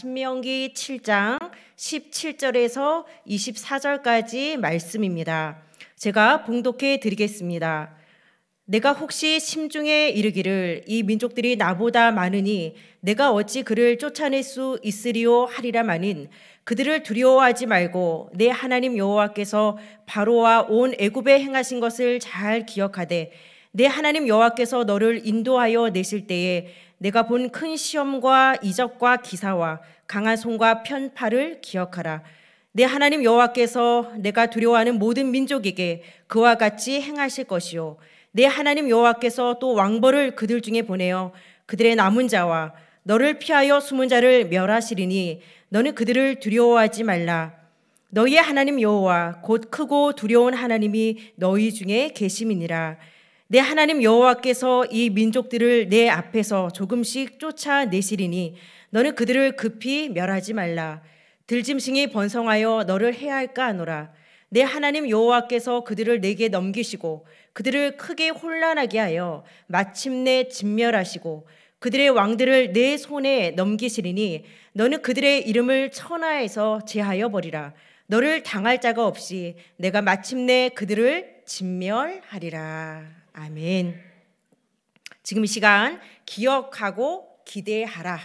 신명기 7장 17절에서 24절까지 말씀입니다. 제가 봉독해 드리겠습니다. 내가 혹시 심중에 이르기를 이 민족들이 나보다 많으니 내가 어찌 그를 쫓아낼 수 있으리요 하리라마는 그들을 두려워하지 말고 내 하나님 여호와께서 바로와 온 애굽에 행하신 것을 잘 기억하되 내 하나님 여호와께서 너를 인도하여 내실 때에 내가 본 큰 시험과 이적과 기사와 강한 손과 편파를 기억하라. 내 하나님 여호와께서 내가 두려워하는 모든 민족에게 그와 같이 행하실 것이요. 내 하나님 여호와께서 또 왕벌을 그들 중에 보내어 그들의 남은 자와 너를 피하여 숨은 자를 멸하시리니 너는 그들을 두려워하지 말라. 너희의 하나님 여호와 곧 크고 두려운 하나님이 너희 중에 계심이니라. 내 하나님 여호와께서 이 민족들을 내 앞에서 조금씩 쫓아내시리니 너는 그들을 급히 멸하지 말라. 들짐승이 번성하여 너를 해할까 하노라. 내 하나님 여호와께서 그들을 내게 넘기시고 그들을 크게 혼란하게 하여 마침내 진멸하시고 그들의 왕들을 내 손에 넘기시리니 너는 그들의 이름을 천하에서 제하여 버리라. 너를 당할 자가 없이 내가 마침내 그들을 진멸하리라. 아멘. 지금 이 시간 기억하고 기대하라.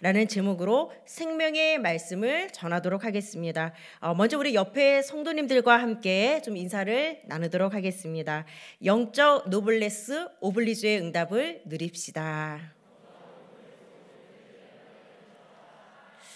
라는 제목으로 생명의 말씀을 전하도록 하겠습니다. 어, 먼저 우리 옆에 성도님들과 함께 좀 인사를 나누도록 하겠습니다. 영적 노블레스 오블리주의 응답을 누립시다.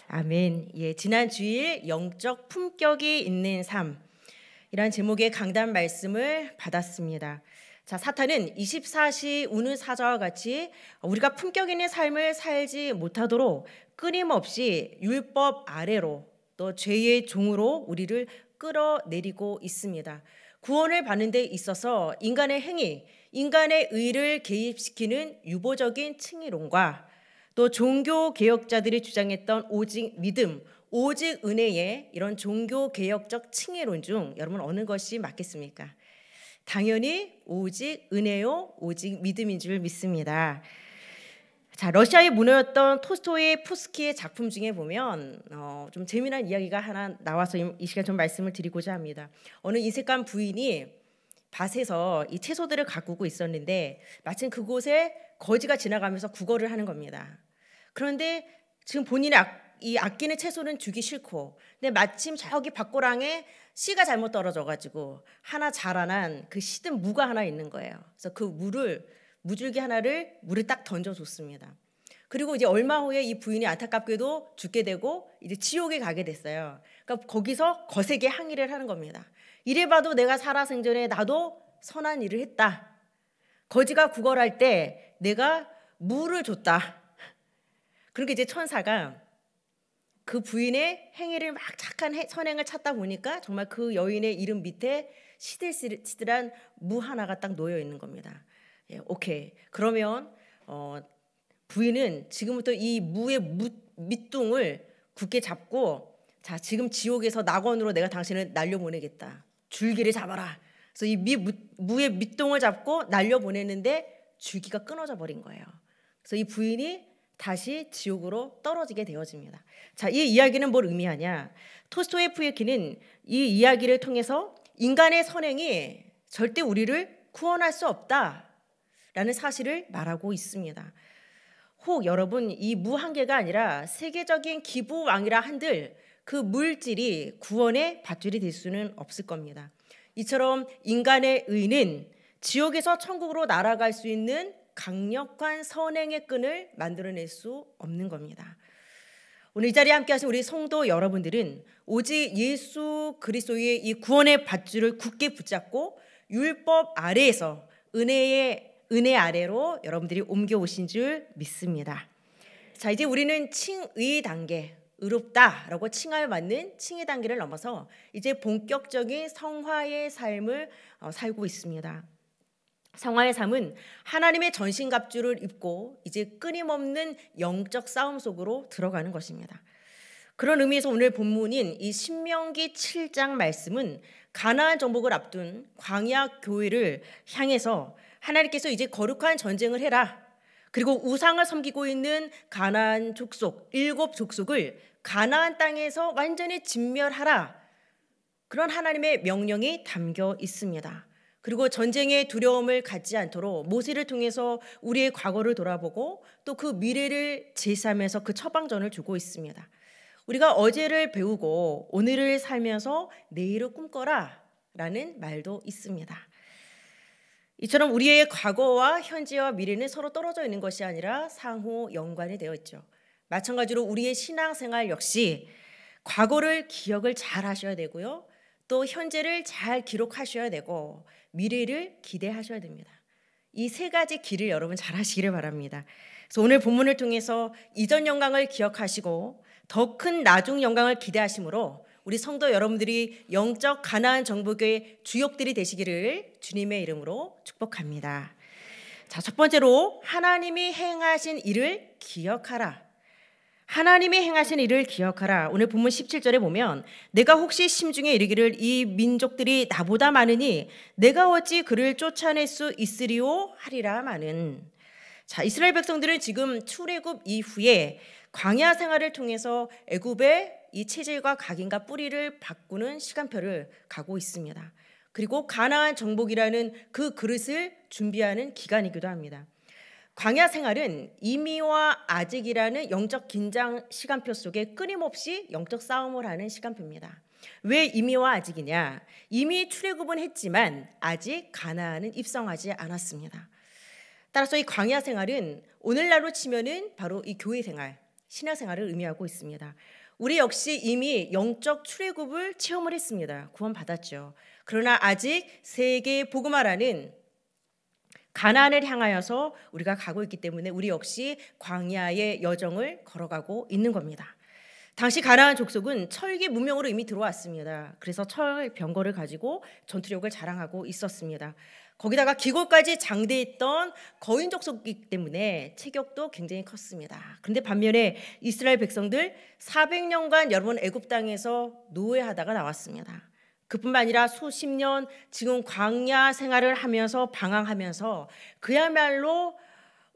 아멘. 예, 지난 주일 영적 품격이 있는 삶이런 제목의 강단 말씀을 받았습니다. 자, 사탄은 24시 우는 사자와 같이 우리가 품격 있는 삶을 살지 못하도록 끊임없이 율법 아래로 또 죄의 종으로 우리를 끌어내리고 있습니다. 구원을 받는 데 있어서 인간의 행위, 인간의 의를 개입시키는 유보적인 층이론과 또 종교 개혁자들이 주장했던 오직 믿음, 오직 은혜의 이런 종교 개혁적 층이론 중 여러분 어느 것이 맞겠습니까? 당연히 오직 은혜요, 오직 믿음인 줄 믿습니다. 자, 러시아의 문호였던 토스토이 푸스키의 작품 중에 보면 어, 좀 재미난 이야기가 하나 나와서 이 시간 좀 말씀을 드리고자 합니다. 어느 인색한 부인이 밭에서 이 채소들을 가꾸고 있었는데 마침 그곳에 거지가 지나가면서 구걸을 하는 겁니다. 그런데 지금 본인의 이 아끼는 채소는 주기 싫고 근데 마침 저기 밭고랑에 씨가 잘못 떨어져가지고 하나 자라난 그 시든 무가 하나 있는 거예요. 그래서 그 무를 무줄기 하나를 물에 딱 던져줬습니다. 그리고 이제 얼마 후에 이 부인이 안타깝게도 죽게 되고 이제 지옥에 가게 됐어요. 그러니까 거기서 거세게 항의를 하는 겁니다. 이래봐도 내가 살아생전에 나도 선한 일을 했다. 거지가 구걸할 때 내가 물을 줬다. 그렇게 이제 천사가 그 부인의 행위를 막 착한 선행을 찾다 보니까 정말 그 여인의 이름 밑에 시들시들한 무 하나가 딱 놓여 있는 겁니다. 예, 오케이. 그러면 어, 부인은 지금부터 이 무의 무, 밑둥을 굳게 잡고 자 지금 지옥에서 낙원으로 내가 당신을 날려보내겠다. 줄기를 잡아라. 그래서 이 미, 무, 의 밑둥을 잡고 날려보내는데 줄기가 끊어져 버린 거예요. 그래서 이 부인이 다시 지옥으로 떨어지게 되어집니다. 자, 이 이야기는 뭘 의미하냐? 토스토예프키는 이 이야기를 통해서 인간의 선행이 절대 우리를 구원할 수 없다라는 사실을 말하고 있습니다. 혹 여러분 이 무한계가 아니라 세계적인 기부왕이라 한들 그 물질이 구원의 밧줄이 될 수는 없을 겁니다. 이처럼 인간의 의는 지옥에서 천국으로 날아갈 수 있는 강력한 선행의 끈을 만들어낼 수 없는 겁니다. 오늘 이 자리에 함께하신 우리 성도 여러분들은 오직 예수 그리스도의 이 구원의 밧줄을 굳게 붙잡고 율법 아래에서 은혜의 은혜 아래로 여러분들이 옮겨오신 줄 믿습니다. 자 이제 우리는 칭의 단계 의롭다라고 칭할 맞는 칭의 단계를 넘어서 이제 본격적인 성화의 삶을 어, 살고 있습니다. 성화의 삶은 하나님의 전신갑주를 입고 이제 끊임없는 영적 싸움 속으로 들어가는 것입니다. 그런 의미에서 오늘 본문인 이 신명기 7장 말씀은 가나안 정복을 앞둔 광야 교회를 향해서 하나님께서 이제 거룩한 전쟁을 해라. 그리고 우상을 섬기고 있는 가나안 족속 일곱 족속을 가나안 땅에서 완전히 진멸하라. 그런 하나님의 명령이 담겨 있습니다. 그리고 전쟁의 두려움을 갖지 않도록 모세를 통해서 우리의 과거를 돌아보고 또 그 미래를 제시하면서 그 처방전을 주고 있습니다. 우리가 어제를 배우고 오늘을 살면서 내일을 꿈꿔라 라는 말도 있습니다. 이처럼 우리의 과거와 현재와 미래는 서로 떨어져 있는 것이 아니라 상호 연관이 되어 있죠. 마찬가지로 우리의 신앙생활 역시 과거를 기억을 잘 하셔야 되고요. 또 현재를 잘 기록하셔야 되고 미래를 기대하셔야 됩니다. 이 세 가지 길을 여러분 잘 하시기를 바랍니다. 그래서 오늘 본문을 통해서 이전 영광을 기억하시고 더 큰 나중 영광을 기대하심으로 우리 성도 여러분들이 영적 가나안 정복의 주역들이 되시기를 주님의 이름으로 축복합니다. 자, 첫 번째로 하나님이 행하신 일을 기억하라. 하나님이 행하신 일을 기억하라. 오늘 본문 17절에 보면 내가 혹시 심중에 이르기를 이 민족들이 나보다 많으니 내가 어찌 그를 쫓아낼 수 있으리오 하리라 마는 자, 이스라엘 백성들은 지금 출애굽 이후에 광야 생활을 통해서 애굽의 이 체질과 각인과 뿌리를 바꾸는 시간표를 가고 있습니다. 그리고 가나안 정복이라는 그 그릇을 준비하는 기간이기도 합니다. 광야 생활은 이미와 아직이라는 영적 긴장 시간표 속에 끊임없이 영적 싸움을 하는 시간표입니다. 왜 이미와 아직이냐? 이미 출애굽은 했지만 아직 가나안은 입성하지 않았습니다. 따라서 이 광야 생활은 오늘날로 치면은 바로 이 교회 생활, 신앙 생활을 의미하고 있습니다. 우리 역시 이미 영적 출애굽을 체험을 했습니다. 구원 받았죠. 그러나 아직 세계 복음화라는 가난을 향하여서 우리가 가고 있기 때문에 우리 역시 광야의 여정을 걸어가고 있는 겁니다. 당시 가나안 족속은 철기 문명으로 이미 들어왔습니다. 그래서 철 병거를 가지고 전투력을 자랑하고 있었습니다. 거기다가 기골까지 장대했던 거인 족속이기 때문에 체격도 굉장히 컸습니다. 그런데 반면에 이스라엘 백성들 400년간 여러 번 애굽 땅에서 노예하다가 나왔습니다. 그뿐만 아니라 수십 년 지금 광야 생활을 하면서 방황하면서 그야말로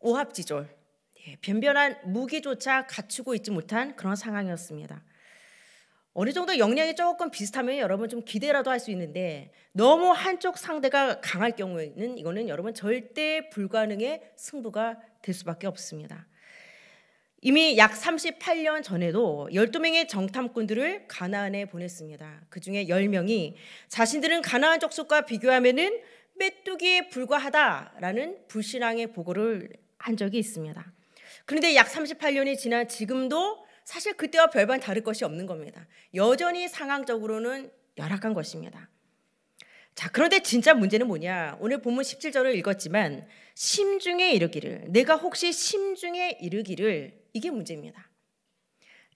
오합지졸, 예, 변변한 무기조차 갖추고 있지 못한 그런 상황이었습니다. 어느 정도 역량이 조금 비슷하면 여러분 좀 기대라도 할 수 있는데 너무 한쪽 상대가 강할 경우에는 이거는 여러분 절대 불가능의 승부가 될 수밖에 없습니다. 이미 약 38년 전에도 12명의 정탐꾼들을 가나안에 보냈습니다. 그 중에 10명이 자신들은 가나안 족속과 비교하면은 메뚜기에 불과하다라는 불신앙의 보고를 한 적이 있습니다. 그런데 약 38년이 지난 지금도 사실 그때와 별반 다를 것이 없는 겁니다. 여전히 상황적으로는 열악한 것입니다. 자, 그런데 진짜 문제는 뭐냐? 오늘 본문 17절을 읽었지만 심중에 이르기를 내가 혹시 심중에 이르기를 이게 문제입니다.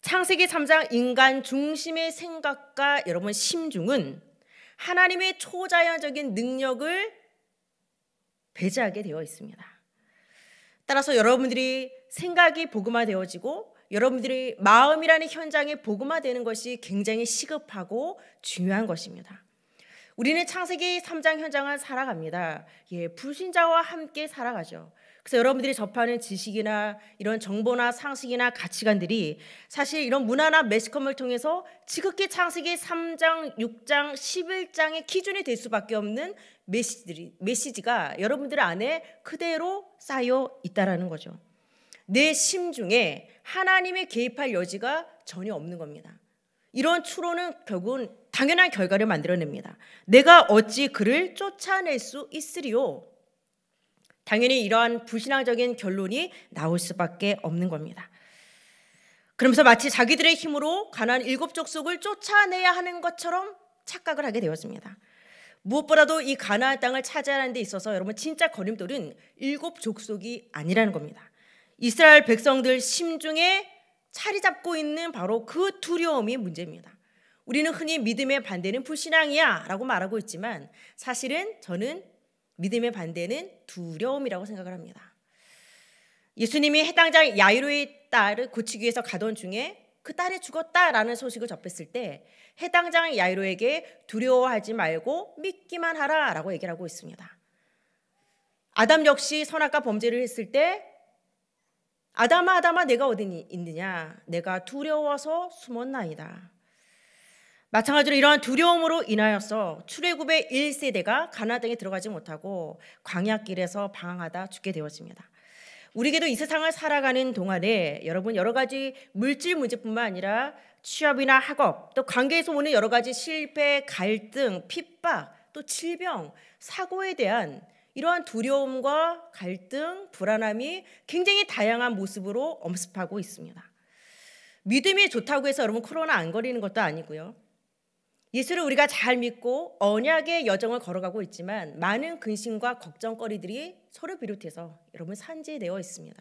창세기 3장 인간 중심의 생각과 여러분 심중은 하나님의 초자연적인 능력을 배제하게 되어 있습니다. 따라서 여러분들이 생각이 복음화되어지고 여러분들이 마음이라는 현장에 복음화되는 것이 굉장히 시급하고 중요한 것입니다. 우리는 창세기 3장 현장을 살아갑니다. 예, 불신자와 함께 살아가죠. 그래서 여러분들이 접하는 지식이나 이런 정보나 상식이나 가치관들이 사실 이런 문화나 매스컴을 통해서 지극히 창세기 3장, 6장, 11장의 기준이 될 수밖에 없는 메시지들이, 메시지가 여러분들 안에 그대로 쌓여 있다라는 거죠. 내 심중에 하나님의 개입할 여지가 전혀 없는 겁니다. 이런 추론은 결국은 당연한 결과를 만들어냅니다. 내가 어찌 그를 쫓아낼 수 있으리요? 당연히 이러한 불신앙적인 결론이 나올 수밖에 없는 겁니다. 그러면서 마치 자기들의 힘으로 가난 일곱 족속을 쫓아내야 하는 것처럼 착각을 하게 되었습니다. 무엇보다도 이 가나안 땅을 차지하는 데 있어서 여러분 진짜 걸림돌은 일곱 족속이 아니라는 겁니다. 이스라엘 백성들 심중에 차리잡고 있는 바로 그 두려움이 문제입니다. 우리는 흔히 믿음의 반대는 불신앙이야라고 말하고 있지만 사실은 저는 믿음의 반대는 두려움이라고 생각을 합니다. 예수님이 해당장 야이로의 딸을 고치기 위해서 가던 중에 그 딸이 죽었다라는 소식을 접했을 때 해당장 야이로에게 두려워하지 말고 믿기만 하라라고 얘기를 하고 있습니다. 아담 역시 선악과 범죄를 했을 때 아담아 아담아 내가 어디 있느냐 내가 두려워서 숨었나이다. 마찬가지로 이러한 두려움으로 인하여서 출애굽의 1세대가 가나 땅에 들어가지 못하고 광야길에서 방황하다 죽게 되었습니다. 우리에게도 이 세상을 살아가는 동안에 여러분 여러 가지 물질 문제뿐만 아니라 취업이나 학업 또 관계에서 오는 여러 가지 실패, 갈등, 핍박 또 질병, 사고에 대한 이러한 두려움과 갈등, 불안함이 굉장히 다양한 모습으로 엄습하고 있습니다. 믿음이 좋다고 해서 여러분 코로나 안 걸리는 것도 아니고요. 예수를 우리가 잘 믿고 언약의 여정을 걸어가고 있지만 많은 근심과 걱정거리들이 서로 비롯해서 여러분 산재되어 있습니다.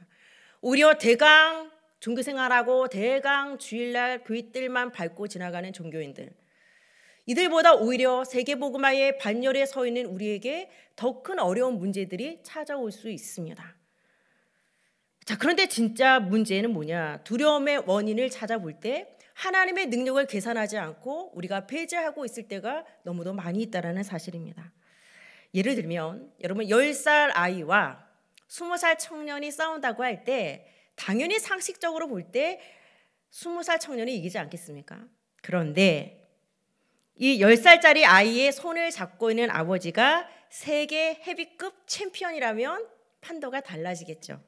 오히려 대강 종교 생활하고 대강 주일날 교회들만 밟고 지나가는 종교인들 이들보다 오히려 세계보그마의 반열에 서 있는 우리에게 더 큰 어려운 문제들이 찾아올 수 있습니다. 자, 그런데 진짜 문제는 뭐냐? 두려움의 원인을 찾아볼 때 하나님의 능력을 계산하지 않고 우리가 폐지하고 있을 때가 너무도 많이 있다라는 사실입니다. 예를 들면 여러분 10살 아이와 20살 청년이 싸운다고 할 때 당연히 상식적으로 볼 때 20살 청년이 이기지 않겠습니까? 그런데 이 10살짜리 아이의 손을 잡고 있는 아버지가 세계 헤비급 챔피언이라면 판도가 달라지겠죠.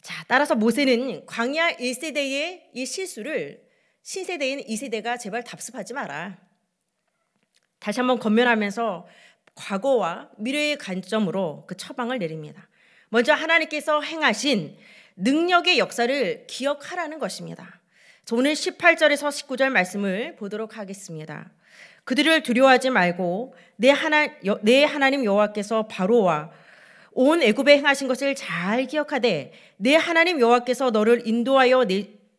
자, 따라서 모세는 광야 1세대의 이 실수를 신세대인 2세대가 제발 답습하지 마라. 다시 한번 건면하면서 과거와 미래의 관점으로 그 처방을 내립니다. 먼저 하나님께서 행하신 능력의 역사를 기억하라는 것입니다. 오늘 18절에서 19절 말씀을 보도록 하겠습니다. 그들을 두려워하지 말고 내 하나 내 하나님 여호와께서 바로와 온 애굽에 행하신 것을 잘 기억하되 내 하나님 여호와께서 너를 인도하여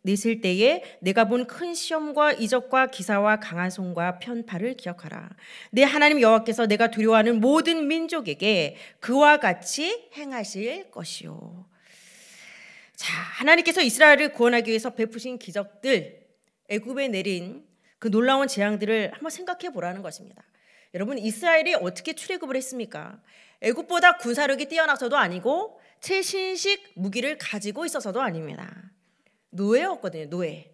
내실 때에 내가 본 큰 시험과 이적과 기사와 강한 손과 편파를 기억하라. 내 하나님 여호와께서 내가 두려워하는 모든 민족에게 그와 같이 행하실 것이요. 자, 하나님께서 이스라엘을 구원하기 위해서 베푸신 기적들, 애굽에 내린 그 놀라운 재앙들을 한번 생각해 보라는 것입니다. 여러분 이스라엘이 어떻게 출애굽을 했습니까? 애굽보다 군사력이 뛰어나서도 아니고 최신식 무기를 가지고 있어서도 아닙니다. 노예였거든요. 노예.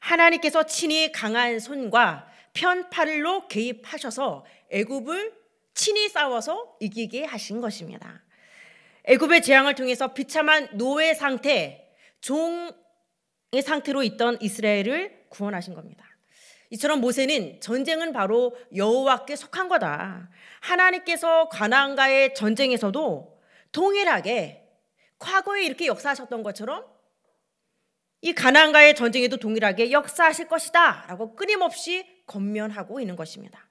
하나님께서 친히 강한 손과 편팔로 개입하셔서 애굽을 친히 싸워서 이기게 하신 것입니다. 애굽의 재앙을 통해서 비참한 노예 상태, 종의 상태로 있던 이스라엘을 구원하신 겁니다. 이처럼 모세는 전쟁은 바로 여호와께 속한 거다. 하나님께서 가나안과의 전쟁에서도 동일하게 과거에 이렇게 역사하셨던 것처럼 이 가나안과의 전쟁에도 동일하게 역사하실 것이다라고 끊임없이 건면하고 있는 것입니다.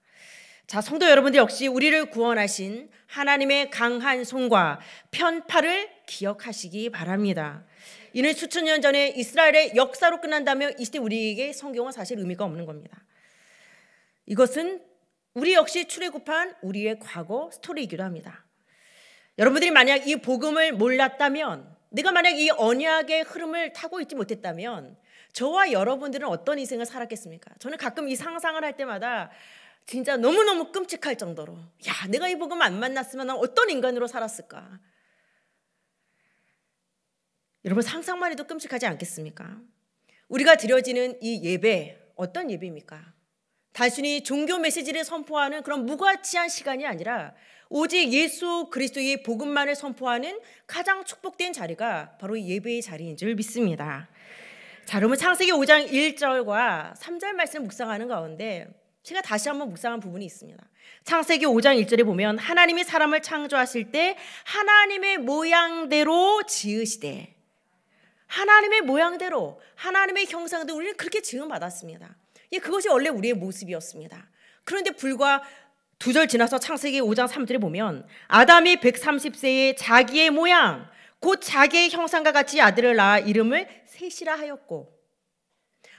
자, 성도 여러분들 역시 우리를 구원하신 하나님의 강한 손과 편파를 기억하시기 바랍니다. 이는 수천 년 전에 이스라엘의 역사로 끝난다며 이때 우리에게 성경은 사실 의미가 없는 겁니다. 이것은 우리 역시 출애굽한 우리의 과거 스토리이기도 합니다. 여러분들이 만약 이 복음을 몰랐다면 내가 만약 이 언약의 흐름을 타고 있지 못했다면 저와 여러분들은 어떤 인생을 살았겠습니까? 저는 가끔 이 상상을 할 때마다 진짜 너무너무 끔찍할 정도로 야 내가 이 복음 안 만났으면 어떤 인간으로 살았을까 여러분 상상만 해도 끔찍하지 않겠습니까 우리가 드려지는 이 예배 어떤 예배입니까 단순히 종교 메시지를 선포하는 그런 무가치한 시간이 아니라 오직 예수 그리스도의 복음만을 선포하는 가장 축복된 자리가 바로 예배의 자리인 줄 믿습니다 자 그러면 창세기 5장 1절과 3절 말씀을 묵상하는 가운데 제가 다시 한번 묵상한 부분이 있습니다. 창세기 5장 1절에 보면 하나님이 사람을 창조하실 때 하나님의 모양대로 지으시되 하나님의 모양대로 하나님의 형상도 우리는 그렇게 지음 받았습니다. 예, 그것이 원래 우리의 모습이었습니다. 그런데 불과 두 절 지나서 창세기 5장 3절에 보면 아담이 130세에 자기의 모양 곧 자기의 형상과 같이 아들을 낳아 이름을 셋이라 하였고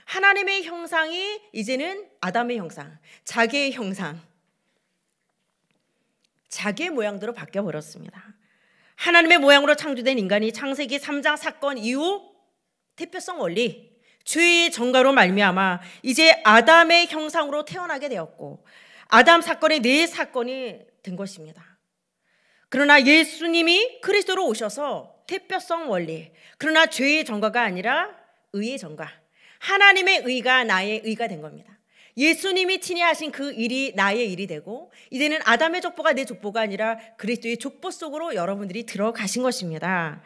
하나님의 형상이 이제는 아담의 형상, 자기의 형상, 자기의 모양대로 바뀌어 버렸습니다. 하나님의 모양으로 창조된 인간이 창세기 3장 사건 이후 대표성 원리, 죄의 정가로 말미암아 이제 아담의 형상으로 태어나게 되었고 아담 사건의 네 사건이 된 것입니다. 그러나 예수님이 그리스도로 오셔서 태표성 원리, 그러나 죄의 정가가 아니라 의의 정가, 하나님의 의가 나의 의가 된 겁니다. 예수님이 친히 하신 그 일이 나의 일이 되고 이제는 아담의 족보가 내 족보가 아니라 그리스도의 족보 속으로 여러분들이 들어가신 것입니다.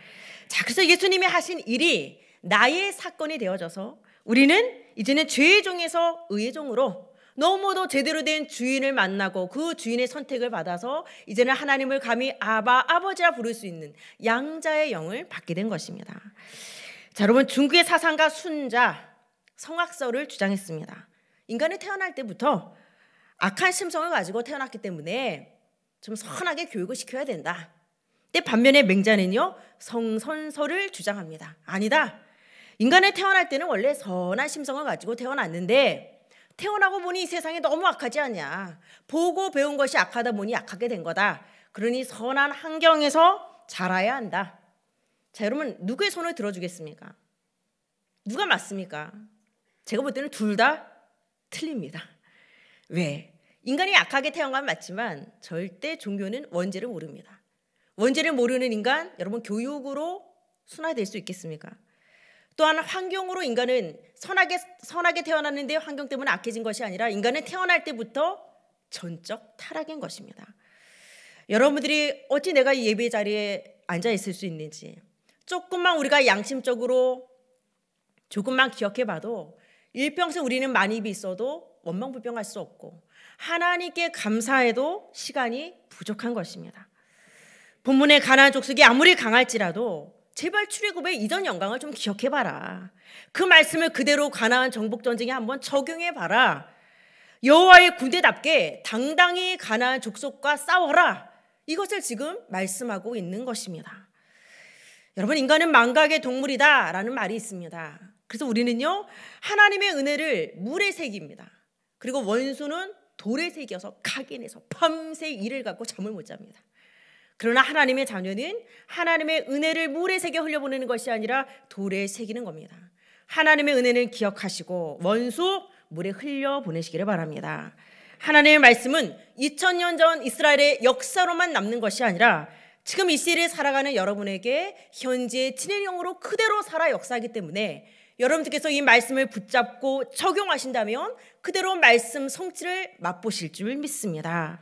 자, 그래서 예수님이 하신 일이 나의 사건이 되어져서 우리는 이제는 죄의 종에서 의의 종으로 너무도 제대로 된 주인을 만나고 그 주인의 선택을 받아서 이제는 하나님을 감히 아바 아버지라 부를 수 있는 양자의 영을 받게 된 것입니다. 자, 여러분 중국의 사상가 순자 성악설을 주장했습니다. 인간이 태어날 때부터 악한 심성을 가지고 태어났기 때문에 좀 선하게 교육을 시켜야 된다. 때 반면에 맹자는요 성선설을 주장합니다. 아니다. 인간의 태어날 때는 원래 선한 심성을 가지고 태어났는데 태어나고 보니 이 세상이 너무 악하지 않냐. 보고 배운 것이 악하다 보니 악하게 된 거다. 그러니 선한 환경에서 자라야 한다. 자 여러분 누구의 손을 들어주겠습니까? 누가 맞습니까? 제가 볼 때는 둘 다 틀립니다. 왜? 인간이 악하게 태어난 건 맞지만 절대 종교는 원죄를 모릅니다. 원죄를 모르는 인간, 여러분 교육으로 순화될 수 있겠습니까? 또한 환경으로 인간은 선하게 선하게 태어났는데 환경 때문에 악해진 것이 아니라 인간은 태어날 때부터 전적 타락인 것입니다. 여러분들이 어찌 내가 예배 자리에 앉아 있을 수 있는지 조금만 우리가 양심적으로 조금만 기억해 봐도 일평생 우리는 많이 있어도 원망불평할 수 없고 하나님께 감사해도 시간이 부족한 것입니다. 본문의 가나안 족속이 아무리 강할지라도 제발 출애굽의 이전 영광을 좀 기억해 봐라. 그 말씀을 그대로 가나안 정복 전쟁에 한번 적용해 봐라. 여호와의 군대답게 당당히 가나안 족속과 싸워라. 이것을 지금 말씀하고 있는 것입니다. 여러분 인간은 망각의 동물이다라는 말이 있습니다. 그래서 우리는요 하나님의 은혜를 물의 색입니다. 그리고 원수는 돌의 색이서 각인해서 밤새 일을 갖고 잠을 못 잡니다. 그러나 하나님의 자녀는 하나님의 은혜를 물의 색에 흘려보내는 것이 아니라 돌에 새기는 겁니다. 하나님의 은혜는 기억하시고 원수 물에 흘려보내시기를 바랍니다. 하나님의 말씀은 2000년 전 이스라엘의 역사로만 남는 것이 아니라 지금 이 시대에 살아가는 여러분에게 현재 진행형으로 그대로 살아 역사하기 때문에 여러분들께서 이 말씀을 붙잡고 적용하신다면 그대로 말씀 성취를 맛보실 줄 믿습니다.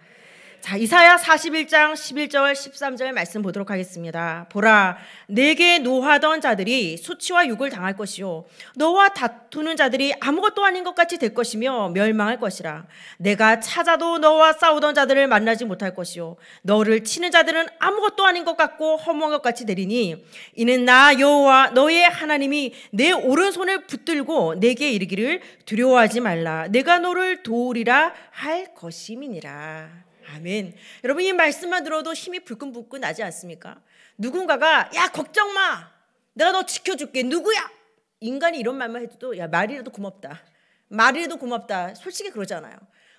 자, 이사야 41장 11절 13절 말씀 보도록 하겠습니다. 보라, 내게 노하던 자들이 수치와 욕을 당할 것이요. 너와 다투는 자들이 아무것도 아닌 것 같이 될 것이며 멸망할 것이라. 내가 찾아도 너와 싸우던 자들을 만나지 못할 것이요. 너를 치는 자들은 아무것도 아닌 것 같고 허무한 것 같이 되리니 이는 나 여호와 너의 하나님이 내 오른손을 붙들고 내게 이르기를 두려워하지 말라. 내가 너를 도우리라 할 것임이니라. 아멘. 여러분 이 말씀만 들어도 힘이 불끈불끈 나지 않습니까? 누군가가 야 걱정 마. 내가 너 지켜줄게. 누구야? 인간이 이런 말만 해도 야 말이라도 고맙다. 말이라도 고맙다. 솔직히 그러잖아요.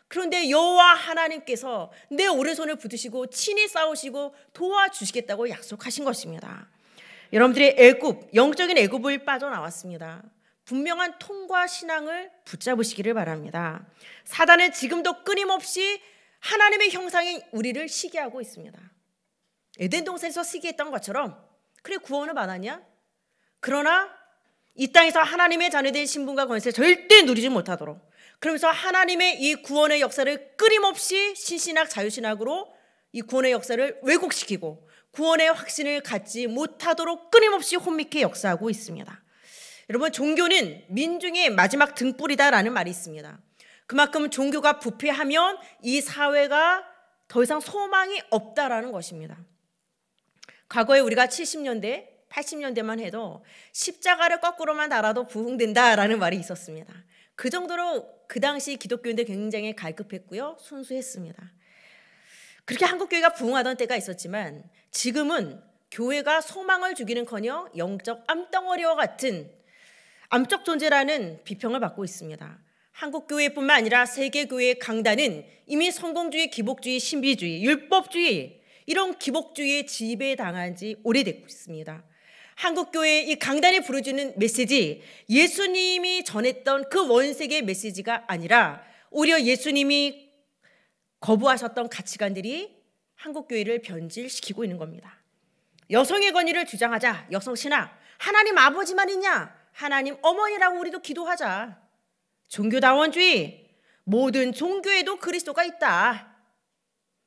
그런데 여호와 하나님께서 내 오른손을 붙으시고 친히 싸우시고 도와주시겠다고 약속하신 것입니다. 여러분들이 애굽 영적인 애굽을 빠져나왔습니다. 분명한 통과 신앙을 붙잡으시기를 바랍니다. 사단은 지금도 끊임없이 하나님의 형상인 우리를 시기하고 있습니다. 에덴 동산에서 시기했던 것처럼 그래 구원을 받았냐? 그러나 이 땅에서 하나님의 자녀된 신분과 권세 절대 누리지 못하도록 그러면서 하나님의 이 구원의 역사를 끊임없이 신신학 자유신학으로 이 구원의 역사를 왜곡시키고 구원의 확신을 갖지 못하도록 끊임없이 혼미케 역사하고 있습니다. 여러분 종교는 민중의 마지막 등불이다라는 말이 있습니다. 그만큼 종교가 부패하면 이 사회가 더 이상 소망이 없다라는 것입니다. 과거에 우리가 70년대, 80년대만 해도 십자가를 거꾸로만 달아도 부흥된다라는 말이 있었습니다. 그 정도로 그 당시 기독교인들 굉장히 갈급했고요. 순수했습니다. 그렇게 한국 교회가 부흥하던 때가 있었지만 지금은 교회가 소망을 주기는커녕 영적 암덩어리와 같은 암적 존재라는 비평을 받고 있습니다. 한국교회뿐만 아니라 세계교회의 강단은 이미 성공주의, 기복주의, 신비주의, 율법주의 이런 기복주의에 지배당한 지 오래되고 있습니다. 한국교회의 이 강단에 부르주는 메시지 예수님이 전했던 그 원색의 메시지가 아니라 오히려 예수님이 거부하셨던 가치관들이 한국교회를 변질시키고 있는 겁니다. 여성의 권위를 주장하자 여성신학 하나님 아버지만 있냐 하나님 어머니라고 우리도 기도하자 종교다원주의, 모든 종교에도 그리스도가 있다.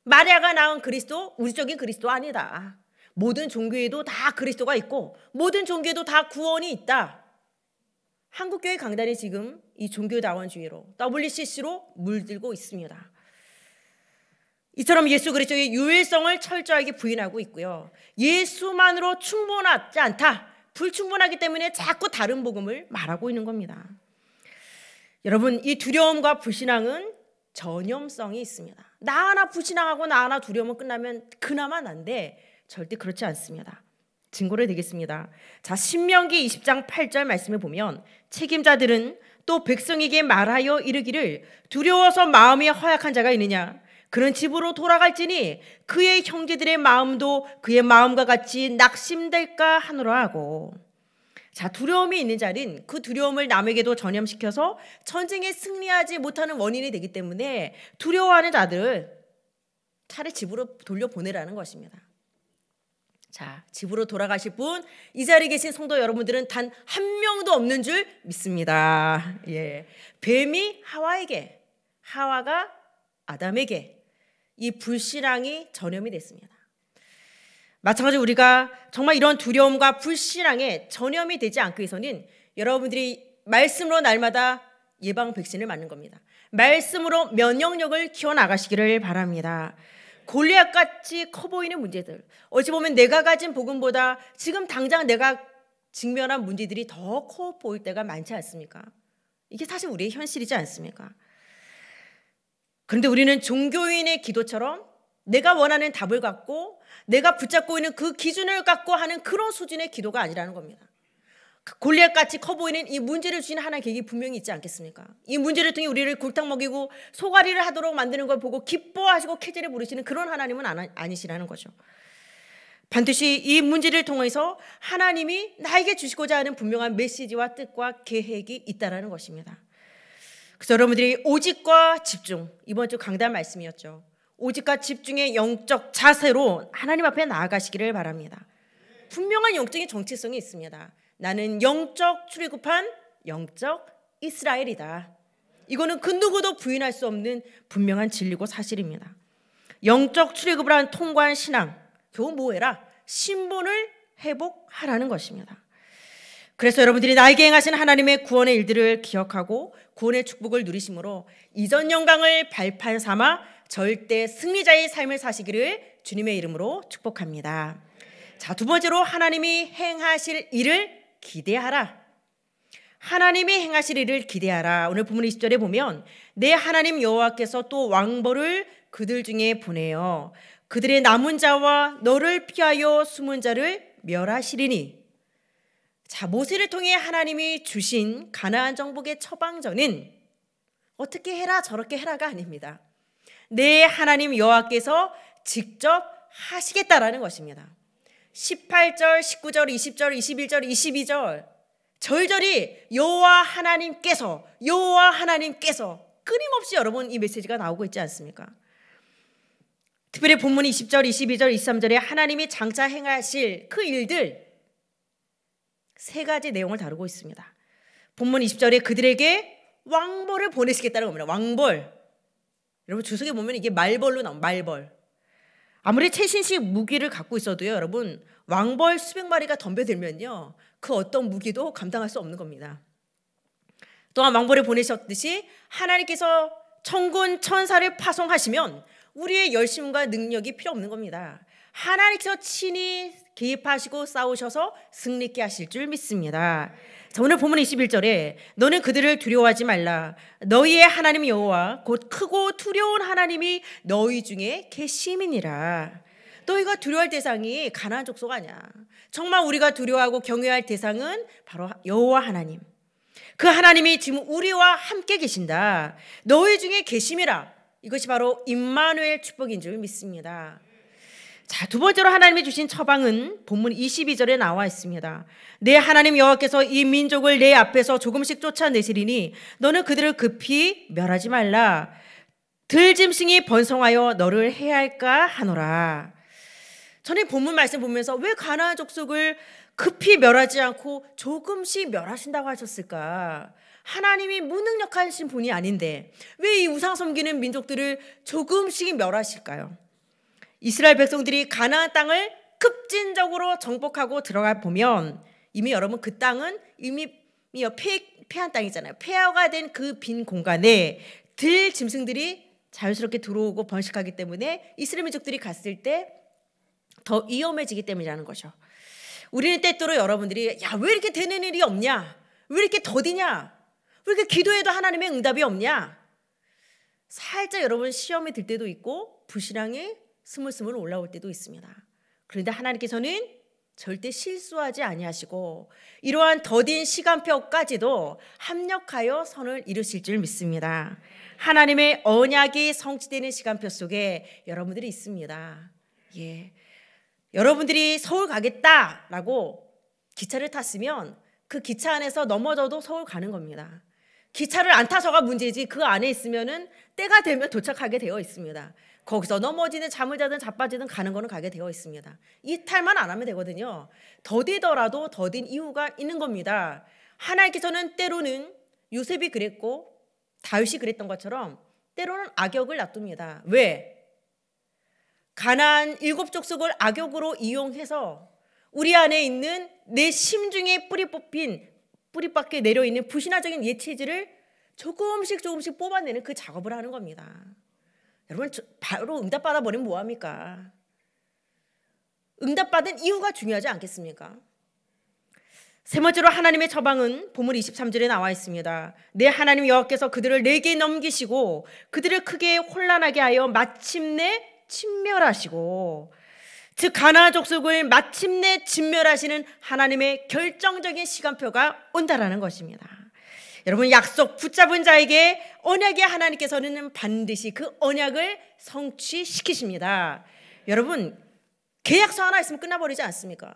마리아가 낳은 그리스도, 우리적인 그리스도 아니다. 모든 종교에도 다 그리스도가 있고 모든 종교에도 다 구원이 있다. 한국교회 강단이 지금 이 종교다원주의로 WCC로 물들고 있습니다. 이처럼 예수 그리스도의 유일성을 철저하게 부인하고 있고요. 예수만으로 충분하지 않다. 불충분하기 때문에 자꾸 다른 복음을 말하고 있는 겁니다. 여러분 이 두려움과 불신앙은 전염성이 있습니다. 나 하나 불신앙하고 나 하나 두려움은 끝나면 그나마 난데 절대 그렇지 않습니다. 증거를 드리겠습니다. 자, 신명기 20장 8절 말씀을 보면 책임자들은 또 백성에게 말하여 이르기를 두려워서 마음이 허약한 자가 있느냐 그런 집으로 돌아갈지니 그의 형제들의 마음도 그의 마음과 같이 낙심될까 하노라 하고 자, 두려움이 있는 자는 그 두려움을 남에게도 전염시켜서 전쟁에 승리하지 못하는 원인이 되기 때문에 두려워하는 자들을 차라리 집으로 돌려보내라는 것입니다. 자, 집으로 돌아가실 분, 이 자리에 계신 성도 여러분들은 단 한 명도 없는 줄 믿습니다. 예. 뱀이 하와에게, 하와가 아담에게 이 불신앙이 전염이 됐습니다. 마찬가지로 우리가 정말 이런 두려움과 불신앙에 전염이 되지 않기 위해서는 여러분들이 말씀으로 날마다 예방 백신을 맞는 겁니다. 말씀으로 면역력을 키워나가시기를 바랍니다. 골리앗 같이 커 보이는 문제들. 어찌 보면 내가 가진 복음보다 지금 당장 내가 직면한 문제들이 더 커 보일 때가 많지 않습니까? 이게 사실 우리의 현실이지 않습니까? 그런데 우리는 종교인의 기도처럼 내가 원하는 답을 갖고 내가 붙잡고 있는 그 기준을 갖고 하는 그런 수준의 기도가 아니라는 겁니다. 골리앗 같이 커 보이는 이 문제를 주시 하나의 계획이 분명히 있지 않겠습니까? 이 문제를 통해 우리를 골탕 먹이고 소가리를 하도록 만드는 걸 보고 기뻐하시고 쾌재를 부르시는 그런 하나님은 아니시라는 거죠. 반드시 이 문제를 통해서 하나님이 나에게 주시고자 하는 분명한 메시지와 뜻과 계획이 있다라는 것입니다. 그래서 여러분들이 오직과 집중 이번 주 강단 말씀이었죠. 오직과 집중의 영적 자세로 하나님 앞에 나아가시기를 바랍니다. 분명한 영적인 정체성이 있습니다. 나는 영적 출애굽한 영적 이스라엘이다. 이거는 그 누구도 부인할 수 없는 분명한 진리고 사실입니다. 영적 출애굽을 한통과 신앙, 겨우 뭐해라 신분을 회복하라는 것입니다. 그래서 여러분들이 나에게 행하신 하나님의 구원의 일들을 기억하고 구원의 축복을 누리심으로 이전 영광을 발판 삼아 절대 승리자의 삶을 사시기를 주님의 이름으로 축복합니다. 자, 두 번째로 하나님이 행하실 일을 기대하라. 하나님이 행하실 일을 기대하라. 오늘 본문 20절에 보면 내 하나님 여호와께서 또 왕벌을 그들 중에 보내요. 그들의 남은 자와 너를 피하여 숨은 자를 멸하시리니. 자, 모세를 통해 하나님이 주신 가나안 정복의 처방전은 어떻게 해라 저렇게 해라가 아닙니다. 내 하나님 여호와께서 직접 하시겠다라는 것입니다. 18절, 19절, 20절, 21절, 22절 절절히 여호와 하나님께서 여호와 하나님께서 끊임없이 여러분 이 메시지가 나오고 있지 않습니까? 특별히 본문 20절, 22절, 23절에 하나님이 장차 행하실 그 일들 세 가지 내용을 다루고 있습니다. 본문 20절에 그들에게 왕벌을 보내시겠다는 겁니다. 왕벌. 여러분 주석에 보면 이게 말벌로 나온 말벌. 아무리 최신식 무기를 갖고 있어도요, 여러분 왕벌 수백 마리가 덤벼들면요, 그 어떤 무기도 감당할 수 없는 겁니다. 또한 왕벌을 보내셨듯이 하나님께서 천군 천사를 파송하시면 우리의 열심과 능력이 필요 없는 겁니다. 하나님께서 친히 개입하시고 싸우셔서 승리케 하실 줄 믿습니다. 오늘 본문 21절에 너는 그들을 두려워하지 말라. 너희의 하나님 여호와 곧 크고 두려운 하나님이 너희 중에 계심이니라. 너희가 두려워할 대상이 가나안 족속 아니야. 정말 우리가 두려워하고 경외할 대상은 바로 여호와 하나님. 그 하나님이 지금 우리와 함께 계신다. 너희 중에 계심이라. 이것이 바로 임마누엘 축복인 줄 믿습니다. 자, 두 번째로 하나님이 주신 처방은 본문 22절에 나와 있습니다. 내 하나님 여호와께서 이 민족을 내 앞에서 조금씩 쫓아내시리니 너는 그들을 급히 멸하지 말라. 들짐승이 번성하여 너를 해할까 하노라. 저는 본문 말씀 보면서 왜 가나안 족속을 급히 멸하지 않고 조금씩 멸하신다고 하셨을까? 하나님이 무능력하신 분이 아닌데 왜 이 우상 섬기는 민족들을 조금씩 멸하실까요? 이스라엘 백성들이 가나안 땅을 급진적으로 정복하고 들어가 보면 이미 여러분 그 땅은 이미 어, 폐, 폐한 땅이잖아요. 폐허가 된 그 빈 공간에 들 짐승들이 자연스럽게 들어오고 번식하기 때문에 이스라엘 민족들이 갔을 때 더 위험해지기 때문이라는 거죠. 우리는 때때로 여러분들이 야 왜 이렇게 되는 일이 없냐? 왜 이렇게 더디냐? 왜 이렇게 기도해도 하나님의 응답이 없냐? 살짝 여러분 시험이 들 때도 있고 부신앙이 스물스물 올라올 때도 있습니다. 그런데 하나님께서는 절대 실수하지 아니하시고 이러한 더딘 시간표까지도 합력하여 선을 이루실 줄 믿습니다. 하나님의 언약이 성취되는 시간표 속에 여러분들이 있습니다. 예. 여러분들이 서울 가겠다라고 기차를 탔으면 그 기차 안에서 넘어져도 서울 가는 겁니다. 기차를 안 타서가 문제지 그 안에 있으면은 때가 되면 도착하게 되어 있습니다. 거기서 넘어지는 잠을 자든 자빠지든 가는 거는 가게 되어 있습니다. 이탈만 안 하면 되거든요. 더디더라도 더딘 이유가 있는 겁니다. 하나님께서는 때로는 요셉이 그랬고 다윗이 그랬던 것처럼 때로는 악역을 놔둡니다. 왜? 가난 일곱 족속을 악역으로 이용해서 우리 안에 있는 내 심중에 뿌리 뽑힌 뿌리 밖에 내려 있는 부신화적인 예체질을 조금씩 조금씩 뽑아내는 그 작업을 하는 겁니다. 여러분 바로 응답 받아버리면 뭐합니까? 응답받은 이유가 중요하지 않겠습니까? 세 번째로 하나님의 처방은 보물 23절에 나와 있습니다. 내 하나님 여호와께서 그들을 내게 넘기시고 그들을 크게 혼란하게 하여 마침내 침멸하시고 즉 가나안 족속을 마침내 진멸하시는 하나님의 결정적인 시간표가 온다라는 것입니다. 여러분 약속 붙잡은 자에게 언약의 하나님께서는 반드시 그 언약을 성취시키십니다. 여러분 계약서 하나 있으면 끝나버리지 않습니까?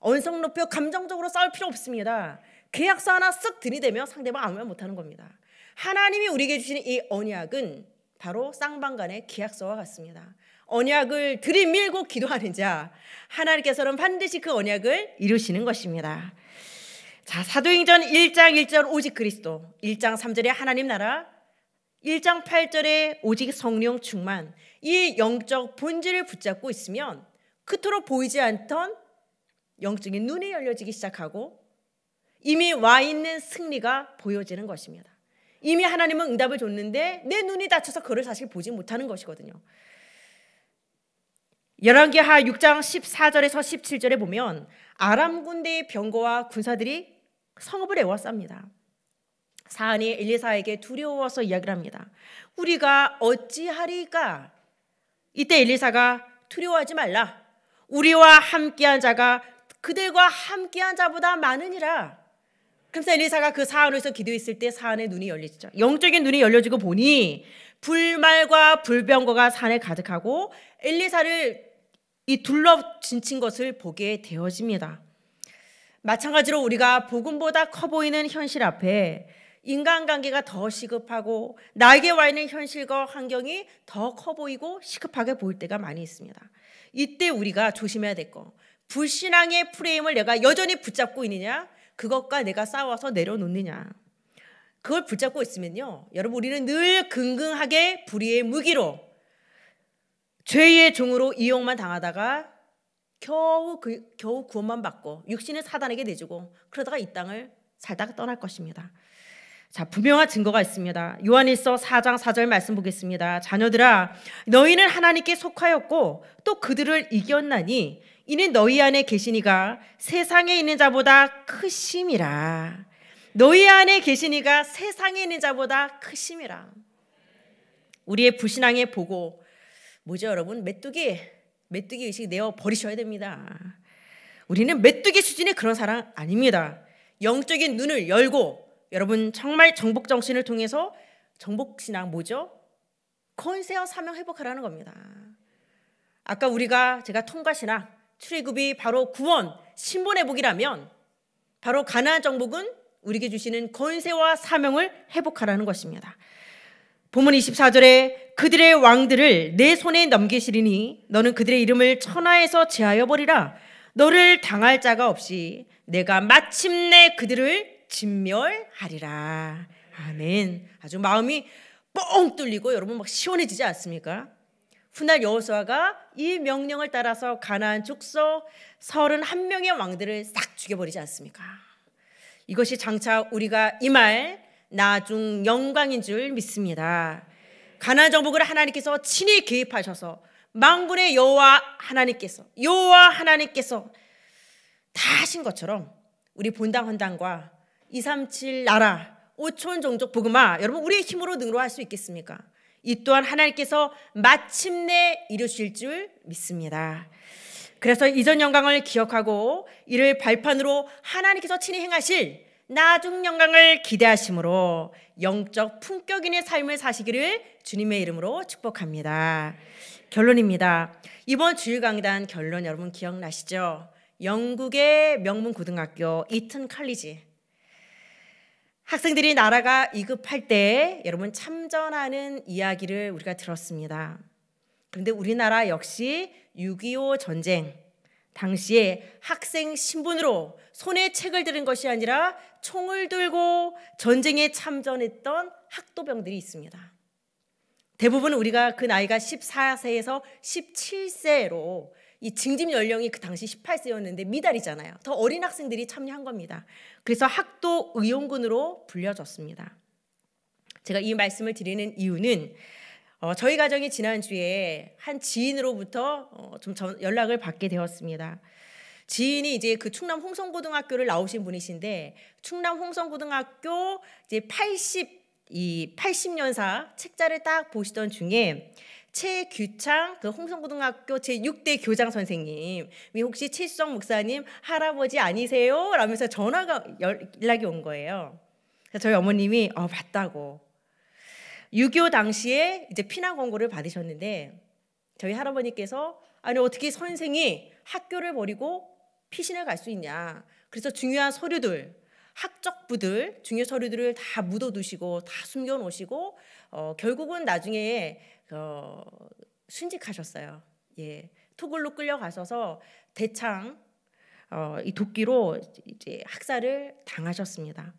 언성 높여 감정적으로 싸울 필요 없습니다. 계약서 하나 쓱 들이대며 상대방 아무 말 못하는 겁니다. 하나님이 우리에게 주시는 이 언약은 바로 쌍방간의 계약서와 같습니다. 언약을 들이밀고 기도하는 자 하나님께서는 반드시 그 언약을 이루시는 것입니다. 자, 사도행전 1장 1절 오직 그리스도, 1장 3절에 하나님 나라, 1장 8절에 오직 성령 충만, 이 영적 본질을 붙잡고 있으면 그토록 보이지 않던 영적인 눈이 열려지기 시작하고 이미 와 있는 승리가 보여지는 것입니다. 이미 하나님은 응답을 줬는데 내 눈이 닫혀서 그를 사실 보지 못하는 것이거든요. 1 1기하 6장 14절에서 17절에 보면 아람 군대의 병거와 군사들이 성읍을 애워쌉니다. 사안이 엘리사에게 두려워서 이야기를 합니다. 우리가 어찌하리까? 이때 엘리사가 두려워하지 말라. 우리와 함께한 자가 그들과 함께한 자보다 많으니라. 그래서 엘리사가 그 사안에서 기도했을 때 사안의 눈이 열리죠. 영적인 눈이 열려지고 보니 불말과 불병거가 산에 가득하고 엘리사를 이 둘러 진친 것을 보게 되어집니다. 마찬가지로 우리가 복음보다 커 보이는 현실 앞에 인간관계가 더 시급하고 나에게 와 있는 현실과 환경이 더 커 보이고 시급하게 보일 때가 많이 있습니다. 이때 우리가 조심해야 될 거. 불신앙의 프레임을 내가 여전히 붙잡고 있느냐? 그것과 내가 싸워서 내려놓느냐? 그걸 붙잡고 있으면요. 여러분 우리는 늘근근하게 불의의 무기로 죄의 종으로 이용만 당하다가 겨우 그, 겨우 구원만 받고 육신을 사단에게 내주고 그러다가 이 땅을 살다가 떠날 것입니다. 자, 분명한 증거가 있습니다. 요한일서 4장 4절 말씀 보겠습니다. 자녀들아, 너희는 하나님께 속하였고 또 그들을 이겼나니 이는 너희 안에 계시니가 세상에 있는 자보다 크심이라. 너희 안에 계시니가 세상에 있는 자보다 크심이라. 우리의 불신앙에 보고 뭐죠, 여러분? 메뚜기 메뚜기 의식 내어 버리셔야 됩니다. 우리는 메뚜기 수준의 그런 사랑 아닙니다. 영적인 눈을 열고 여러분 정말 정복 정신을 통해서 정복 신앙 뭐죠? 권세어 사명 회복하라는 겁니다. 아까 우리가 제가 통과 신앙 출애굽이 바로 구원 신본 회복이라면 바로 가나안 정복은 우리에게 주시는 권세와 사명을 회복하라는 것입니다. 본문 24절에 그들의 왕들을 내 손에 넘기시리니 너는 그들의 이름을 천하에서 제하여 버리라 너를 당할 자가 없이 내가 마침내 그들을 진멸하리라. 아멘. 아주 마음이 뻥 뚫리고 여러분 막 시원해지지 않습니까? 훗날 여호수아가 이 명령을 따라서 가나안 족속 31명의 왕들을 싹 죽여버리지 않습니까? 이것이 장차 우리가 이말 나중 영광인 줄 믿습니다. 가나 정복을 하나님께서 친히 개입하셔서 망군의 여호와 하나님께서 여호와 하나님께서 다 하신 것처럼 우리 본당 헌당과 237 나라 5천 종족 복음화 여러분 우리의 힘으로 능로 할 수 있겠습니까? 이 또한 하나님께서 마침내 이루실 줄 믿습니다. 그래서 이전 영광을 기억하고 이를 발판으로 하나님께서 친히 행하실 나중 영광을 기대하심으로 영적 품격인의 삶을 사시기를 주님의 이름으로 축복합니다. 결론입니다. 이번 주일 강단 결론 여러분 기억나시죠? 영국의 명문 고등학교 이튼 칼리지 학생들이 나라가 위급할 때 여러분 참전하는 이야기를 우리가 들었습니다. 그런데 우리나라 역시 6.25 전쟁 당시에 학생 신분으로 손에 책을 들은 것이 아니라 총을 들고 전쟁에 참전했던 학도병들이 있습니다. 대부분 우리가 그 나이가 14세에서 17세로 이 징집 연령이 그 당시 18세였는데 미달이잖아요. 더 어린 학생들이 참여한 겁니다. 그래서 학도 의용군으로 불려졌습니다. 제가 이 말씀을 드리는 이유는 어, 저희 가정이 지난주에 한 지인으로부터 어, 좀 전, 연락을 받게 되었습니다. 지인이 이제 그 충남 홍성고등학교를 나오신 분이신데 충남 홍성고등학교 이제 80이 80년사 책자를 딱 보시던 중에 최규창 그 홍성고등학교 제6대 교장 선생님 이 혹시 최수정 목사님 할아버지 아니세요? 라면서 전화가 연락이 온 거예요. 저희 어머님이 어 봤다고 6.25 당시에 이제 피난 권고를 받으셨는데 저희 할아버님께서 아니 어떻게 선생이 학교를 버리고 피신을 갈 수 있냐. 그래서 중요한 서류들, 학적부들, 중요 서류들을 다 묻어두시고 다 숨겨놓으시고 어, 결국은 나중에 어, 순직하셨어요. 예, 토굴로 끌려가셔서 대창 어, 이 도끼로 이제 학살을 당하셨습니다.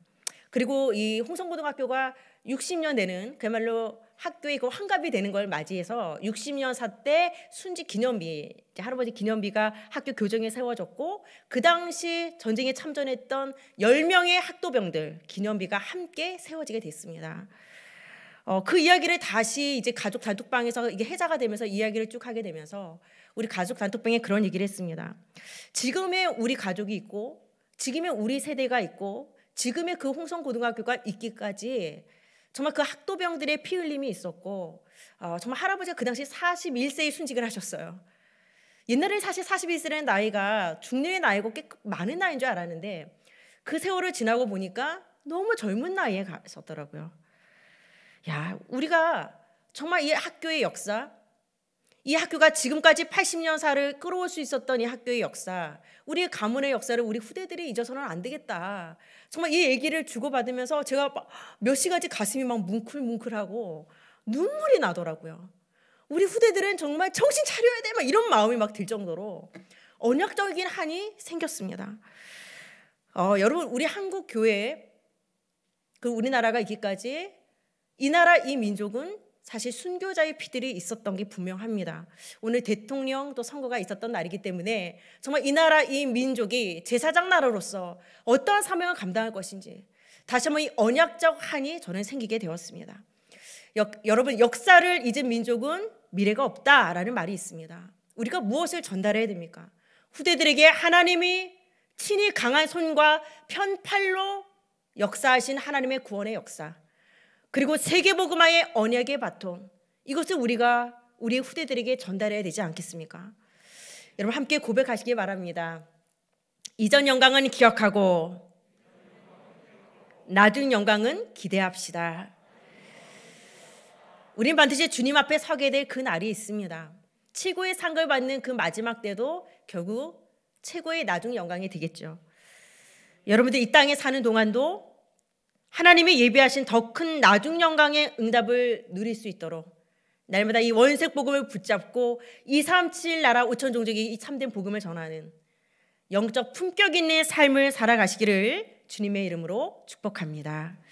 그리고 이 홍성고등학교가 60년 되는 그야말로 학교에 그 환갑이 되는 걸 맞이해서 60년사 때 순직 기념비 할아버지 기념비가 학교 교정에 세워졌고 그 당시 전쟁에 참전했던 10명의 학도병들 기념비가 함께 세워지게 됐습니다. 어, 그 이야기를 다시 이제 가족 단톡방에서 이게 해자가 되면서 이야기를 쭉 하게 되면서 우리 가족 단톡방에 그런 얘기를 했습니다. 지금의 우리 가족이 있고 지금의 우리 세대가 있고 지금의 그 홍성고등학교가 있기까지 정말 그 학도병들의 피 흘림이 있었고 어, 정말 할아버지가 그 당시 41세에 순직을 하셨어요. 옛날에 사실 41세라는 나이가 중년의 나이고 꽤 많은 나이인 줄 알았는데 그 세월을 지나고 보니까 너무 젊은 나이에 갔었더라고요. 야, 우리가 정말 이 학교의 역사, 이 학교가 지금까지 80년사를 끌어올 수 있었던 이 학교의 역사, 우리 가문의 역사를 우리 후대들이 잊어서는 안 되겠다. 정말 이 얘기를 주고받으면서 제가 몇 시간째 가슴이 막 뭉클뭉클하고 눈물이 나더라고요. 우리 후대들은 정말 정신 차려야 돼! 막 이런 마음이 막 들 정도로 언약적인 한이 생겼습니다. 어, 여러분, 우리 한국 교회, 그 우리나라가 이기까지 이 나라, 이 민족은 사실 순교자의 피들이 있었던 게 분명합니다. 오늘 대통령 또 선거가 있었던 날이기 때문에 정말 이 나라 이 민족이 제사장 나라로서 어떠한 사명을 감당할 것인지 다시 한번 이 언약적 한이 저는 생기게 되었습니다. 역, 여러분 역사를 잊은 민족은 미래가 없다라는 말이 있습니다. 우리가 무엇을 전달해야 됩니까? 후대들에게 하나님이 친히 강한 손과 편팔로 역사하신 하나님의 구원의 역사 그리고 세계복음화의 언약의 바톤 이것을 우리가 우리의 후대들에게 전달해야 되지 않겠습니까? 여러분 함께 고백하시기 바랍니다. 이전 영광은 기억하고 나중 영광은 기대합시다. 우린 반드시 주님 앞에 서게 될 그 날이 있습니다. 최고의 상을 받는 그 마지막 때도 결국 최고의 나중 영광이 되겠죠. 여러분들 이 땅에 사는 동안도 하나님이 예비하신 더 큰 나중 영광의 응답을 누릴 수 있도록 날마다 이 원색 복음을 붙잡고 237 나라 5천 종족이 이 참된 복음을 전하는 영적 품격 있는 삶을 살아가시기를 주님의 이름으로 축복합니다.